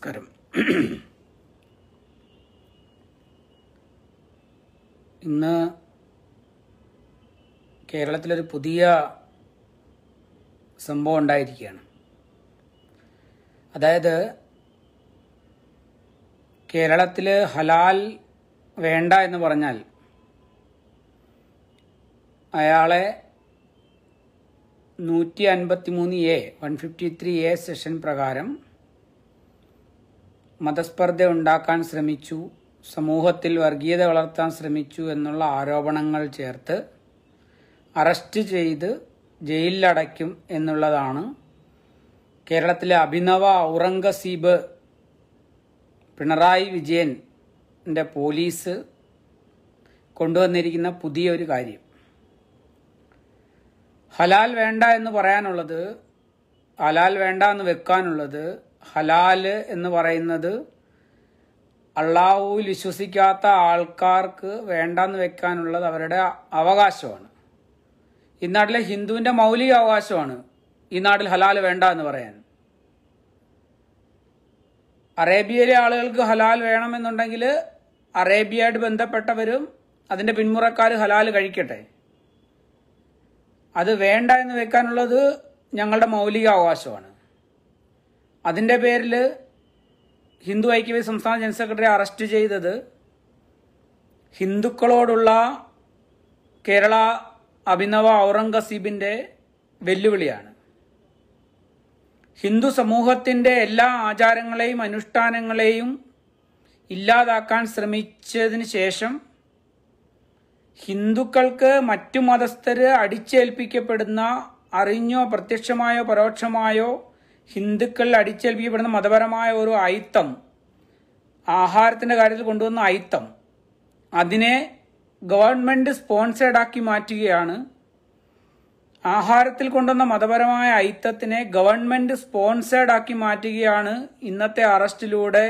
നമസ്കാരം ഇന്ന് കേരളത്തിലൊരു പുതിയ സംഭവം ഉണ്ടായിരിക്കുകയാണ് അതായത് കേരളത്തിൽ ഹലാൽ വേണ്ട എന്ന് പറഞ്ഞാൽ അയാളെ നൂറ്റി അൻപത്തി മൂന്ന് A one fifty three A section പ്രകാരം മതസ്പർദ്ധ ഉണ്ടാക്കാൻ ശ്രമിച്ചു സമൂഹത്തിൽ വർഗീയത വളർത്താൻ ശ്രമിച്ചു എന്നുള്ള ആരോപണങ്ങൾ ചേർത്ത് അറസ്റ്റ് ചെയ്ത് ജയിലിലടയ്ക്കും എന്നുള്ളതാണ് കേരളത്തിലെ അഭിനവ ഔറംഗസീബ് പിണറായി വിജയൻ്റെ പോലീസ് കൊണ്ടുവന്നിരിക്കുന്ന പുതിയൊരു കാര്യം ഹലാൽ വേണ്ട എന്ന് പറയാനുള്ളത് ഹലാൽ വേണ്ട എന്ന് വെക്കാനുള്ളത് ഹലാല് എന്ന് പറയുന്നത് അള്ളാഹുവിൽ വിശ്വസിക്കാത്ത ആൾക്കാർക്ക് വേണ്ടെന്ന് വെക്കാനുള്ളത് അവരുടെ അവകാശമാണ് ഈ നാട്ടിലെ ഹിന്ദുവിൻ്റെ മൗലിക അവകാശമാണ് ഈ നാട്ടിൽ ഹലാൽ വേണ്ട എന്ന് പറയാൻ അറേബ്യയിലെ ആളുകൾക്ക് ഹലാൽ വേണമെന്നുണ്ടെങ്കിൽ അറേബ്യയായിട്ട് ബന്ധപ്പെട്ടവരും അതിൻ്റെ പിന്മുറക്കാർ ഹലാൽ കഴിക്കട്ടെ അത് വേണ്ട എന്ന് വെക്കാനുള്ളത് ഞങ്ങളുടെ മൗലിക അവകാശമാണ് അതിൻ്റെ പേരിൽ ഹിന്ദു ഐക്യവേദി സംസ്ഥാന ജനറൽ സെക്രട്ടറി അറസ്റ്റ് ചെയ്തത് ഹിന്ദുക്കളോടുള്ള കേരള അഭിനവ ഔറംഗസീബിൻ്റെ വെല്ലുവിളിയാണ് ഹിന്ദു സമൂഹത്തിൻ്റെ എല്ലാ ആചാരങ്ങളെയും അനുഷ്ഠാനങ്ങളെയും ഇല്ലാതാക്കാൻ ശ്രമിച്ചതിന് ശേഷം ഹിന്ദുക്കൾക്ക് മറ്റു മതസ്ഥര് അടിച്ചേൽപ്പിക്കപ്പെടുന്ന അറിഞ്ഞോ പ്രത്യക്ഷമായോ പരോക്ഷമായോ ഹിന്ദുക്കൾ അടിച്ചേൽപ്പിക്കപ്പെടുന്ന മതപരമായ ഒരു അയിത്തം ആഹാരത്തിൻ്റെ കാര്യത്തിൽ കൊണ്ടുവന്ന അയിത്തം അതിനെ ഗവൺമെൻറ് ആക്കി മാറ്റുകയാണ് ആഹാരത്തിൽ കൊണ്ടുവന്ന മതപരമായ അയിത്തത്തിനെ ഗവൺമെൻറ് ആക്കി മാറ്റുകയാണ് ഇന്നത്തെ അറസ്റ്റിലൂടെ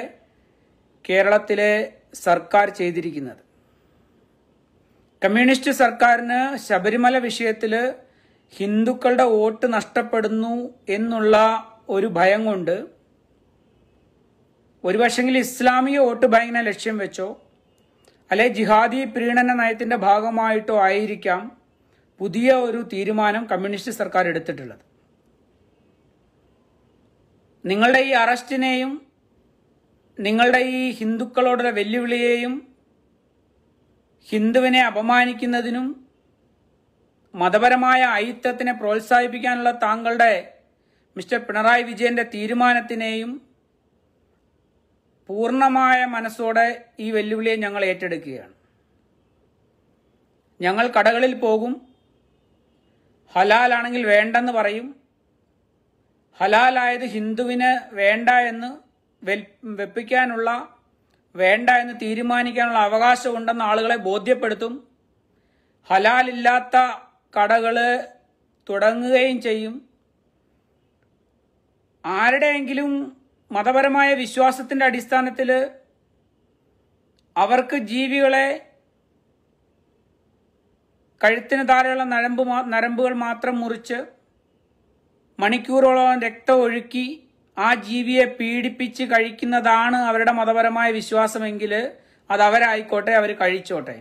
കേരളത്തിലെ സർക്കാർ ചെയ്തിരിക്കുന്നത് കമ്മ്യൂണിസ്റ്റ് സർക്കാരിന് ശബരിമല വിഷയത്തിൽ ഹിന്ദുക്കളുടെ വോട്ട് നഷ്ടപ്പെടുന്നു എന്നുള്ള ഒരു ഭയം കൊണ്ട് ഒരുപക്ഷെങ്കിൽ ഇസ്ലാമിക വോട്ട് ബാങ്കിനെ ലക്ഷ്യം വെച്ചോ അല്ലെ ജിഹാദി പ്രീണന നയത്തിന്റെ ഭാഗമായിട്ടോ ആയിരിക്കാം പുതിയ ഒരു തീരുമാനം കമ്മ്യൂണിസ്റ്റ് സർക്കാർ എടുത്തിട്ടുള്ളത് നിങ്ങളുടെ ഈ അറസ്റ്റിനെയും നിങ്ങളുടെ ഈ ഹിന്ദുക്കളോടുള്ള വെല്ലുവിളിയെയും ഹിന്ദുവിനെ അപമാനിക്കുന്നതിനും മതപരമായ ഐത്തത്തിനെ പ്രോത്സാഹിപ്പിക്കാനുള്ള താങ്കളുടെ മിസ്റ്റർ പിണറായി വിജയന്റെ തീരുമാനത്തിനെയും പൂർണമായ മനസ്സോടെ ഈ വെല്ലുവിളിയെ ഞങ്ങൾ ഏറ്റെടുക്കുകയാണ് ഞങ്ങൾ കടകളിൽ പോകും ഹലാലാണെങ്കിൽ വേണ്ടെന്ന് പറയും ഹലാലായത് ഹിന്ദുവിന് വേണ്ട എന്ന് വെപ്പിക്കാനുള്ള വേണ്ട എന്ന് തീരുമാനിക്കാനുള്ള അവകാശമുണ്ടെന്ന് ആളുകളെ ബോധ്യപ്പെടുത്തും ഹലാലില്ലാത്ത കടകൾ തുടങ്ങുകയും ചെയ്യും ആരുടെയെങ്കിലും മതപരമായ വിശ്വാസത്തിൻ്റെ അടിസ്ഥാനത്തിൽ അവർക്ക് ജീവികളെ കഴുത്തിന് താരയുള്ള നരമ്പ് നരമ്പുകൾ മാത്രം മുറിച്ച് മണിക്കൂറോളം രക്തം ഒഴുക്കി ആ ജീവിയെ പീഡിപ്പിച്ച് കഴിക്കുന്നതാണ് അവരുടെ മതപരമായ വിശ്വാസമെങ്കിൽ അത് അവരായിക്കോട്ടെ അവർ കഴിച്ചോട്ടെ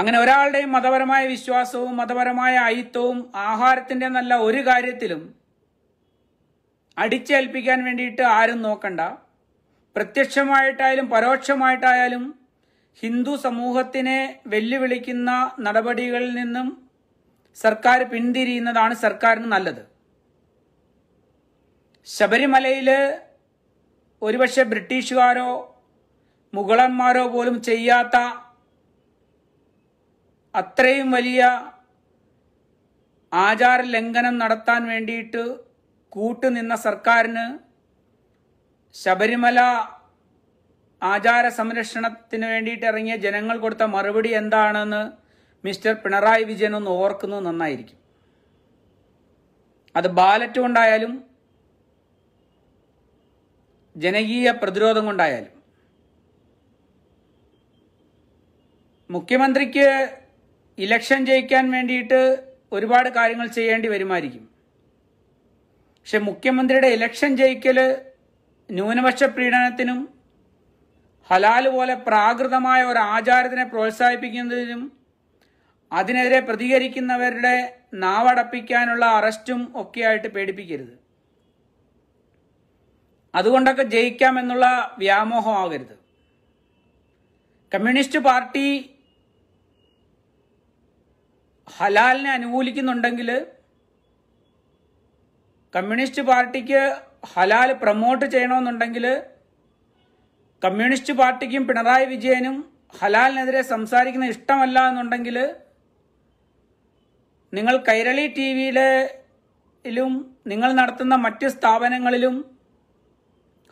അങ്ങനെ ഒരാളുടെയും മതപരമായ വിശ്വാസവും മതപരമായ അയിത്തവും ആഹാരത്തിൻ്റെ നല്ല ഒരു കാര്യത്തിലും അടിച്ചേൽപ്പിക്കാൻ വേണ്ടിയിട്ട് ആരും നോക്കണ്ട പ്രത്യക്ഷമായിട്ടായാലും പരോക്ഷമായിട്ടായാലും ഹിന്ദു സമൂഹത്തിനെ വെല്ലുവിളിക്കുന്ന നടപടികളിൽ നിന്നും സർക്കാർ പിന്തിരിയുന്നതാണ് സർക്കാരിന് നല്ലത് ശബരിമലയിൽ ഒരുപക്ഷെ ബ്രിട്ടീഷുകാരോ മുഗളന്മാരോ പോലും ചെയ്യാത്ത അത്രയും വലിയ ആചാര ലംഘനം നടത്താൻ വേണ്ടിയിട്ട് കൂട്ടുനിന്ന സർക്കാരിന് ശബരിമല ആചാര സംരക്ഷണത്തിന് വേണ്ടിയിട്ട് ഇറങ്ങിയ ജനങ്ങൾ കൊടുത്ത മറുപടി എന്താണെന്ന് മിസ്റ്റർ പിണറായി വിജയൻ ഒന്ന് ഓർക്കുന്നത് നന്നായിരിക്കും അത് ബാലറ്റ് കൊണ്ടായാലും ജനകീയ പ്രതിരോധം കൊണ്ടായാലും മുഖ്യമന്ത്രിക്ക് ഇലക്ഷൻ ജയിക്കാൻ വേണ്ടിയിട്ട് ഒരുപാട് കാര്യങ്ങൾ ചെയ്യേണ്ടി വരുമായിരിക്കും പക്ഷെ മുഖ്യമന്ത്രിയുടെ ഇലക്ഷൻ ജയിക്കൽ ന്യൂനപക്ഷ പീഡനത്തിനും ഹലാൽ പോലെ പ്രാകൃതമായ ഒരു ആചാരത്തിനെ പ്രോത്സാഹിപ്പിക്കുന്നതിനും അതിനെതിരെ പ്രതികരിക്കുന്നവരുടെ നാവടപ്പിക്കാനുള്ള അറസ്റ്റും ഒക്കെയായിട്ട് പേടിപ്പിക്കരുത് അതുകൊണ്ടൊക്കെ ജയിക്കാമെന്നുള്ള വ്യാമോഹമാകരുത് കമ്മ്യൂണിസ്റ്റ് പാർട്ടി ഹലാലിനെ അനുകൂലിക്കുന്നുണ്ടെങ്കിൽ കമ്മ്യൂണിസ്റ്റ് പാർട്ടിക്ക് ഹലാൽ പ്രൊമോട്ട് ചെയ്യണമെന്നുണ്ടെങ്കിൽ കമ്മ്യൂണിസ്റ്റ് പാർട്ടിക്കും പിണറായി വിജയനും ഹലാലിനെതിരെ സംസാരിക്കുന്ന ഇഷ്ടമല്ല എന്നുണ്ടെങ്കിൽ നിങ്ങൾ കൈരളി ടി വിയിലും നിങ്ങൾ നടത്തുന്ന മറ്റ് സ്ഥാപനങ്ങളിലും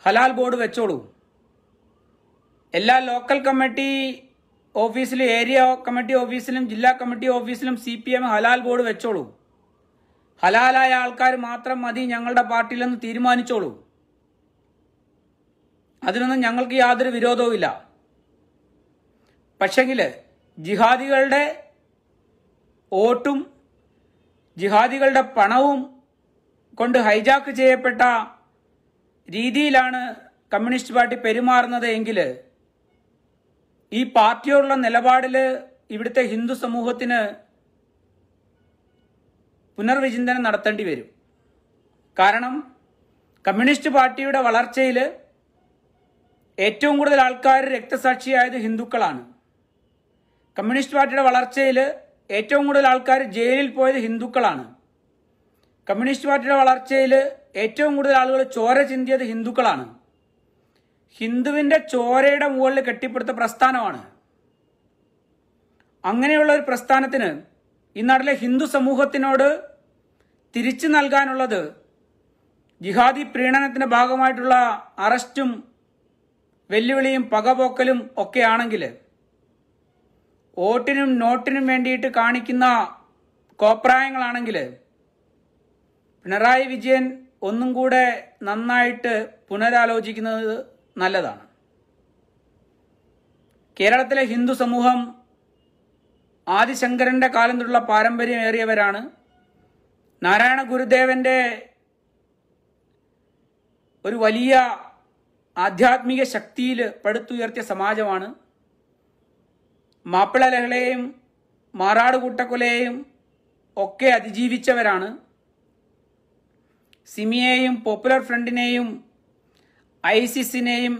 ഹലാൽ ബോർഡ് വെച്ചോളൂ എല്ലാ ലോക്കൽ കമ്മിറ്റി ഓഫീസിലും ഏരിയ കമ്മിറ്റി ഓഫീസിലും ജില്ലാ കമ്മിറ്റി ഓഫീസിലും സി പി എം ഹലാൽ ബോർഡ് വെച്ചോളൂ ഹലാലായ ആൾക്കാർ മാത്രം മതി ഞങ്ങളുടെ പാർട്ടിയിലെന്ന് തീരുമാനിച്ചോളൂ അതിനൊന്നും ഞങ്ങൾക്ക് യാതൊരു വിരോധവുമില്ല പക്ഷെങ്കിൽ ജിഹാദികളുടെ വോട്ടും ജിഹാദികളുടെ പണവും കൊണ്ട് ഹൈജാക്ക് ചെയ്യപ്പെട്ട രീതിയിലാണ് കമ്മ്യൂണിസ്റ്റ് പാർട്ടി പെരുമാറുന്നത് എങ്കിൽ ഈ പാർട്ടിയോടുള്ള നിലപാടിൽ ഇവിടുത്തെ ഹിന്ദു സമൂഹത്തിന് പുനർവിചിന്തനം നടത്തേണ്ടി വരും കാരണം കമ്മ്യൂണിസ്റ്റ് പാർട്ടിയുടെ വളർച്ചയിൽ ഏറ്റവും കൂടുതൽ ആൾക്കാർ രക്തസാക്ഷിയായത് ഹിന്ദുക്കളാണ് കമ്മ്യൂണിസ്റ്റ് പാർട്ടിയുടെ വളർച്ചയിൽ ഏറ്റവും കൂടുതൽ ആൾക്കാർ ജയിലിൽ പോയത് ഹിന്ദുക്കളാണ് കമ്മ്യൂണിസ്റ്റ് പാർട്ടിയുടെ വളർച്ചയിൽ ഏറ്റവും കൂടുതൽ ആളുകൾ ചോര ചിന്തിയത് ഹിന്ദുക്കളാണ് ഹിന്ദുവിൻ്റെ ചോരയുടെ മുകളിൽ കെട്ടിപ്പടുത്ത പ്രസ്ഥാനമാണ് അങ്ങനെയുള്ള ഒരു പ്രസ്ഥാനത്തിന് ഈ നാട്ടിലെ ഹിന്ദു സമൂഹത്തിനോട് തിരിച്ചു നൽകാനുള്ളത് ജിഹാദി പ്രീണനത്തിന്റെ ഭാഗമായിട്ടുള്ള അറസ്റ്റും വെല്ലുവിളിയും പകപോക്കലും ഒക്കെയാണെങ്കിൽ വോട്ടിനും നോട്ടിനും വേണ്ടിയിട്ട് കാണിക്കുന്ന കോപ്രായങ്ങളാണെങ്കിൽ പിണറായി വിജയൻ ഒന്നും കൂടെ നന്നായിട്ട് പുനരാലോചിക്കുന്നത് നല്ലതാണ് കേരളത്തിലെ ഹിന്ദു സമൂഹം ആദിശങ്കരന്റെ കാലം തൊട്ടുള്ള പാരമ്പര്യമേറിയവരാണ് നാരായണ ഗുരുദേവന്റെ ഒരു വലിയ ആധ്യാത്മിക ശക്തിയിൽ പടുത്തുയർത്തിയ സമാജമാണ് മാപ്പിള ലഹളയെയും മാറാട് കൂട്ടക്കൊലയെയും ഒക്കെ അതിജീവിച്ചവരാണ് സിമിയെയും പോപ്പുലർ ഫ്രണ്ടിനെയും ഐസിസിനെയും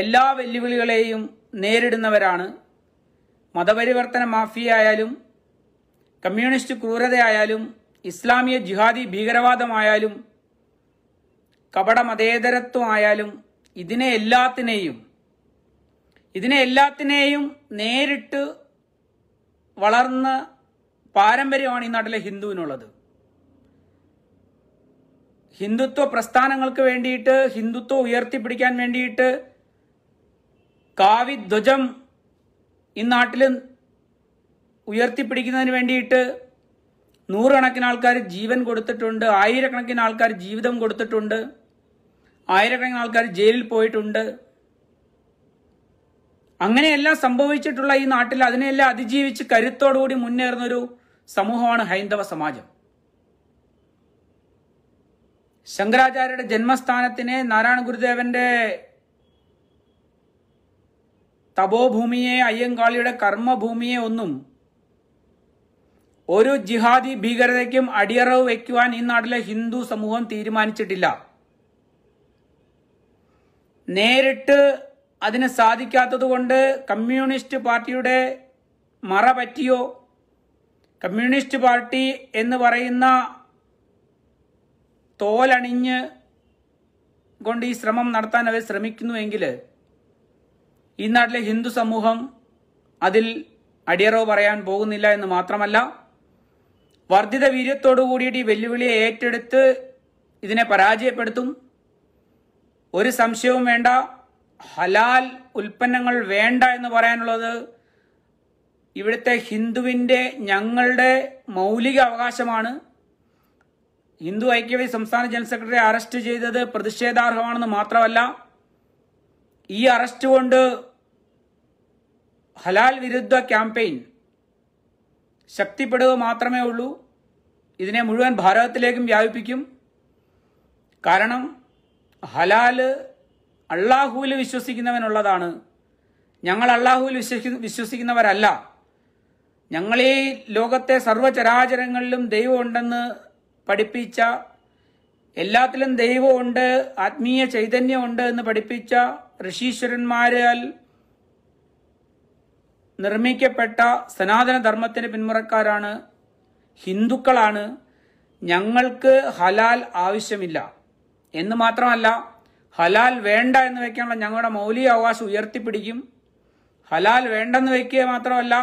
എല്ലാ വെല്ലുവിളികളെയും നേരിടുന്നവരാണ് മതപരിവർത്തന മാഫിയായാലും കമ്മ്യൂണിസ്റ്റ് ക്രൂരതയായാലും ഇസ്ലാമിക ജിഹാദി ഭീകരവാദമായാലും കപട മതേതരത്വമായാലും ഇതിനെ എല്ലാത്തിനെയും ഇതിനെ എല്ലാത്തിനെയും നേരിട്ട് വളർന്ന പാരമ്പര്യമാണ് ഈ നാട്ടിലെ ഹിന്ദുവിനുള്ളത് ഹിന്ദുത്വ പ്രസ്ഥാനങ്ങൾക്ക് വേണ്ടിയിട്ട് ഹിന്ദുത്വം ഉയർത്തിപ്പിടിക്കാൻ വേണ്ടിയിട്ട് കാവിധ്വജം ഈ നാട്ടിൽ ഉയർത്തിപ്പിടിക്കുന്നതിന് വേണ്ടിയിട്ട് നൂറുകണക്കിന് ആൾക്കാർ ജീവൻ കൊടുത്തിട്ടുണ്ട് ആയിരക്കണക്കിന് ആൾക്കാർ ജീവിതം കൊടുത്തിട്ടുണ്ട് ആയിരക്കണക്കിന് ആൾക്കാർ ജയിലിൽ പോയിട്ടുണ്ട് അങ്ങനെയെല്ലാം സംഭവിച്ചിട്ടുള്ള ഈ നാട്ടിൽ അതിനെല്ലാം അതിജീവിച്ച് കരുത്തോടുകൂടി മുന്നേറുന്നൊരു സമൂഹമാണ് ഹൈന്ദവ സമാജം ശങ്കരാചാര്യയുടെ ജന്മസ്ഥാനത്തിനെ നാരായണ ഗുരുദേവന്റെ തപോഭൂമിയെ അയ്യങ്കാളിയുടെ കർമ്മഭൂമിയെ ഒന്നും ഒരു ജിഹാദി ഭീകരതയ്ക്കും അടിയറവ് വയ്ക്കുവാൻ ഈ നാട്ടിലെ ഹിന്ദു സമൂഹം തീരുമാനിച്ചിട്ടില്ല നേരിട്ട് അതിന് സാധിക്കാത്തതുകൊണ്ട് കമ്മ്യൂണിസ്റ്റ് പാർട്ടിയുടെ മറ പറ്റിയോ കമ്മ്യൂണിസ്റ്റ് പാർട്ടി എന്ന് പറയുന്ന തോലണിഞ്ഞ് കൊണ്ട് ഈ ശ്രമം നടത്താൻ അവർ ശ്രമിക്കുന്നുവെങ്കിൽ ഈ നാട്ടിലെ ഹിന്ദു സമൂഹം അതിൽ അടിയറവ് പറയാൻ പോകുന്നില്ല എന്ന് മാത്രമല്ല വർദ്ധിത വീര്യത്തോടു കൂടിയിട്ട് ഈ വെല്ലുവിളിയെ ഏറ്റെടുത്ത് ഇതിനെ പരാജയപ്പെടുത്തും ഒരു സംശയവും വേണ്ട ഹലാൽ ഉൽപ്പന്നങ്ങൾ വേണ്ട എന്ന് പറയാനുള്ളത് ഇവിടുത്തെ ഹിന്ദുവിൻ്റെ ഞങ്ങളുടെ മൗലിക അവകാശമാണ് ഹിന്ദു ഐക്യവേദി സംസ്ഥാന ജനറൽ സെക്രട്ടറി അറസ്റ്റ് ചെയ്തത് പ്രതിഷേധാർഹമാണെന്ന് മാത്രമല്ല ഈ അറസ്റ്റ് കൊണ്ട് ഹലാൽ വിരുദ്ധ ക്യാമ്പയിൻ ശക്തിപ്പെടുക മാത്രമേ ഉള്ളൂ ഇതിനെ മുഴുവൻ ഭാരതത്തിലേക്കും വ്യാപിപ്പിക്കും കാരണം ഹലാല് അള്ളാഹുവിൽ വിശ്വസിക്കുന്നവനുള്ളതാണ് ഞങ്ങൾ അള്ളാഹുവിൽ വിശ്വസി വിശ്വസിക്കുന്നവരല്ല ഞങ്ങളീ ലോകത്തെ സർവ്വചരാചരങ്ങളിലും ദൈവമുണ്ടെന്ന് പഠിപ്പിച്ച എല്ലാത്തിലും ദൈവമുണ്ട് ആത്മീയ ചൈതന്യമുണ്ട് എന്ന് പഠിപ്പിച്ച ഋഷീശ്വരന്മാരാൽ നിർമ്മിക്കപ്പെട്ട സനാതനധർമ്മത്തിന് പിന്മുറക്കാരാണ് ഹിന്ദുക്കളാണ് ഞങ്ങൾക്ക് ഹലാൽ ആവശ്യമില്ല എന്ന് മാത്രമല്ല ഹലാൽ വേണ്ട എന്ന് വയ്ക്കാനുള്ള ഞങ്ങളുടെ മൗലിക അവകാശം ഉയർത്തിപ്പിടിക്കും ഹലാൽ വേണ്ടെന്ന് വയ്ക്കുക മാത്രമല്ല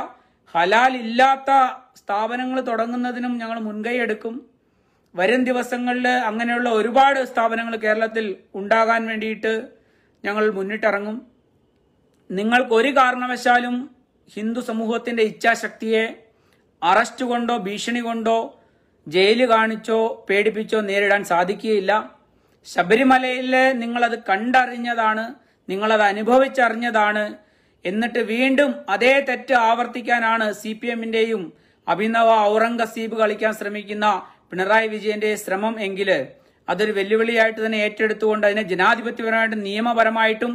ഹലാൽ ഇല്ലാത്ത സ്ഥാപനങ്ങൾ തുടങ്ങുന്നതിനും ഞങ്ങൾ മുൻകൈ എടുക്കും വരും ദിവസങ്ങളിൽ അങ്ങനെയുള്ള ഒരുപാട് സ്ഥാപനങ്ങൾ കേരളത്തിൽ ഉണ്ടാകാൻ വേണ്ടിയിട്ട് ഞങ്ങൾ മുന്നിട്ടിറങ്ങും നിങ്ങൾക്ക് ഒരു കാരണവശാലും ഹിന്ദു സമൂഹത്തിന്റെ ഇച്ഛാശക്തിയെ അറസ്റ്റ് കൊണ്ടോ ഭീഷണി കൊണ്ടോ ജയില് കാണിച്ചോ പേടിപ്പിച്ചോ നേരിടാൻ സാധിക്കുകയില്ല ശബരിമലയിലെ നിങ്ങളത് കണ്ടറിഞ്ഞതാണ് നിങ്ങളത് അനുഭവിച്ചറിഞ്ഞതാണ് എന്നിട്ട് വീണ്ടും അതേ തെറ്റ് ആവർത്തിക്കാനാണ് സി പി എമ്മിന്റെയും അഭിനവ ഔറംഗസീബ് കളിക്കാൻ ശ്രമിക്കുന്ന പിണറായി വിജയന്റെ ശ്രമം എങ്കിൽ അതൊരു വെല്ലുവിളിയായിട്ട് തന്നെ ഏറ്റെടുത്തുകൊണ്ട് അതിനെ ജനാധിപത്യപരമായിട്ടും നിയമപരമായിട്ടും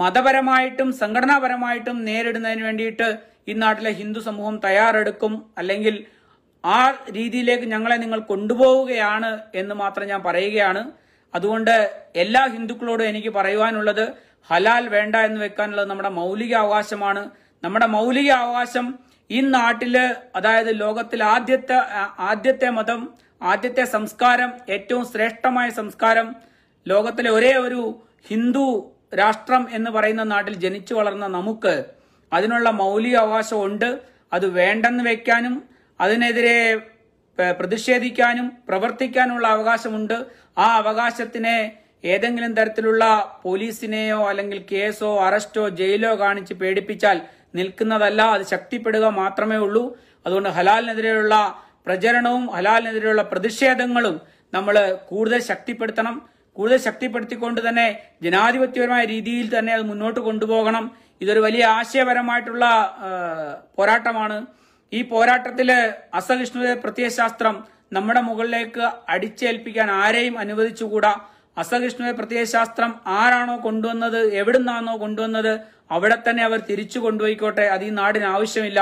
മതപരമായിട്ടും സംഘടനാപരമായിട്ടും നേരിടുന്നതിന് വേണ്ടിയിട്ട് ഈ നാട്ടിലെ ഹിന്ദു സമൂഹം തയ്യാറെടുക്കും അല്ലെങ്കിൽ ആ രീതിയിലേക്ക് ഞങ്ങളെ നിങ്ങൾ കൊണ്ടുപോവുകയാണ് എന്ന് മാത്രം ഞാൻ പറയുകയാണ് അതുകൊണ്ട് എല്ലാ ഹിന്ദുക്കളോടും എനിക്ക് പറയുവാനുള്ളത് ഹലാൽ വേണ്ട എന്ന് വെക്കാനുള്ളത് നമ്മുടെ മൗലിക അവകാശമാണ് നമ്മുടെ മൗലിക അവകാശം ഈ നാട്ടില് അതായത് ലോകത്തിൽ ആദ്യത്തെ ആദ്യത്തെ മതം ആദ്യത്തെ സംസ്കാരം ഏറ്റവും ശ്രേഷ്ഠമായ സംസ്കാരം ലോകത്തിലെ ഒരേ ഒരു ഹിന്ദു രാഷ്ട്രം എന്ന് പറയുന്ന നാട്ടിൽ ജനിച്ചു വളർന്ന നമുക്ക് അതിനുള്ള മൗലിക അവകാശം ഉണ്ട് അത് വേണ്ടെന്ന് വെക്കാനും അതിനെതിരെ പ്രതിഷേധിക്കാനും പ്രവർത്തിക്കാനുള്ള അവകാശമുണ്ട് ആ അവകാശത്തിനെ ഏതെങ്കിലും തരത്തിലുള്ള പോലീസിനെയോ അല്ലെങ്കിൽ കേസോ അറസ്റ്റോ ജയിലോ കാണിച്ച് പേടിപ്പിച്ചാൽ നിൽക്കുന്നതല്ല അത് ശക്തിപ്പെടുക മാത്രമേ ഉള്ളൂ അതുകൊണ്ട് ഹലാലിനെതിരെയുള്ള പ്രചരണവും ഹലാലിനെതിരെയുള്ള പ്രതിഷേധങ്ങളും നമ്മൾ കൂടുതൽ ശക്തിപ്പെടുത്തണം കൂടുതൽ ശക്തിപ്പെടുത്തിക്കൊണ്ട് തന്നെ ജനാധിപത്യപരമായ രീതിയിൽ തന്നെ അത് മുന്നോട്ട് കൊണ്ടുപോകണം ഇതൊരു വലിയ ആശയപരമായിട്ടുള്ള പോരാട്ടമാണ് ഈ പോരാട്ടത്തിൽ അസഹിഷ്ണുത പ്രത്യയശാസ്ത്രം നമ്മുടെ മുകളിലേക്ക് അടിച്ചേൽപ്പിക്കാൻ ആരെയും അനുവദിച്ചുകൂടാ അസഹിഷ്ണുത പ്രത്യയശാസ്ത്രം ആരാണോ കൊണ്ടുവന്നത് എവിടുന്നാണോ കൊണ്ടുവന്നത് അവിടെ തന്നെ അവർ തിരിച്ചു കൊണ്ടുപോയിക്കോട്ടെ അത് ഈ നാടിന് ആവശ്യമില്ല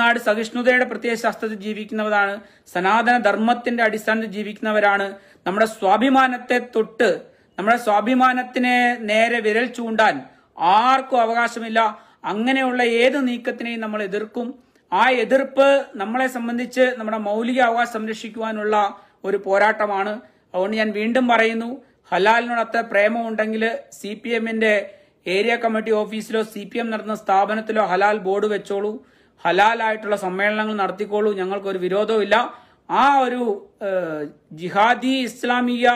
നാട് സഹിഷ്ണുതയുടെ പ്രത്യയശാസ്ത്രത്തിൽ ജീവിക്കുന്നവരാണ് സനാതന ധർമ്മത്തിന്റെ അടിസ്ഥാനത്തിൽ ജീവിക്കുന്നവരാണ് നമ്മുടെ സ്വാഭിമാനത്തെ തൊട്ട് നമ്മുടെ സ്വാഭിമാനത്തിനെ നേരെ വിരൽ ചൂണ്ടാൻ ആർക്കും അവകാശമില്ല അങ്ങനെയുള്ള ഏത് നീക്കത്തിനെയും നമ്മൾ എതിർക്കും ആ എതിർപ്പ് നമ്മളെ സംബന്ധിച്ച് നമ്മുടെ മൗലിക അവകാശം സംരക്ഷിക്കുവാനുള്ള ഒരു പോരാട്ടമാണ് അതുകൊണ്ട് ഞാൻ വീണ്ടും പറയുന്നു ഹലാലിനോട് അത്ര പ്രേമമുണ്ടെങ്കിൽ സി പി എമ്മിന്റെ ഏരിയ കമ്മിറ്റി ഓഫീസിലോ സി പി എം നടന്ന സ്ഥാപനത്തിലോ ഹലാൽ ബോർഡ് വെച്ചോളൂ ഹലാലായിട്ടുള്ള സമ്മേളനങ്ങൾ നടത്തിക്കോളൂ ഞങ്ങൾക്കൊരു വിരോധവുമില്ല ആ ഒരു ജിഹാദി ഇസ്ലാമിക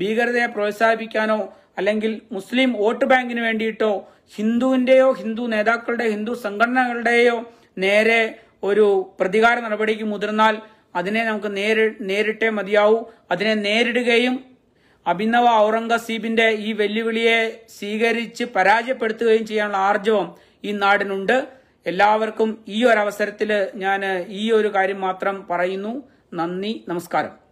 ഭീകരതയെ പ്രോത്സാഹിപ്പിക്കാനോ അല്ലെങ്കിൽ മുസ്ലിം വോട്ട് ബാങ്കിന് വേണ്ടിയിട്ടോ ഹിന്ദുവിന്റെയോ ഹിന്ദു നേതാക്കളുടെ ഹിന്ദു സംഘടനകളുടെയോ നേരെ ഒരു പ്രതികാര നടപടിക്ക് മുതിർന്നാൽ അതിനെ നമുക്ക് നേരി നേരിട്ടേ മതിയാവൂ അതിനെ നേരിടുകയും അഭിനവ ഔറംഗസീബിന്റെ ഈ വെല്ലുവിളിയെ സ്വീകരിച്ച് പരാജയപ്പെടുത്തുകയും ചെയ്യാനുള്ള ആർജവം ഈ നാടിനുണ്ട് എല്ലാവർക്കും ഈ ഒരു അവസരത്തിൽ ഞാൻ ഈ ഒരു കാര്യം മാത്രം പറയുന്നു നന്ദി നമസ്കാരം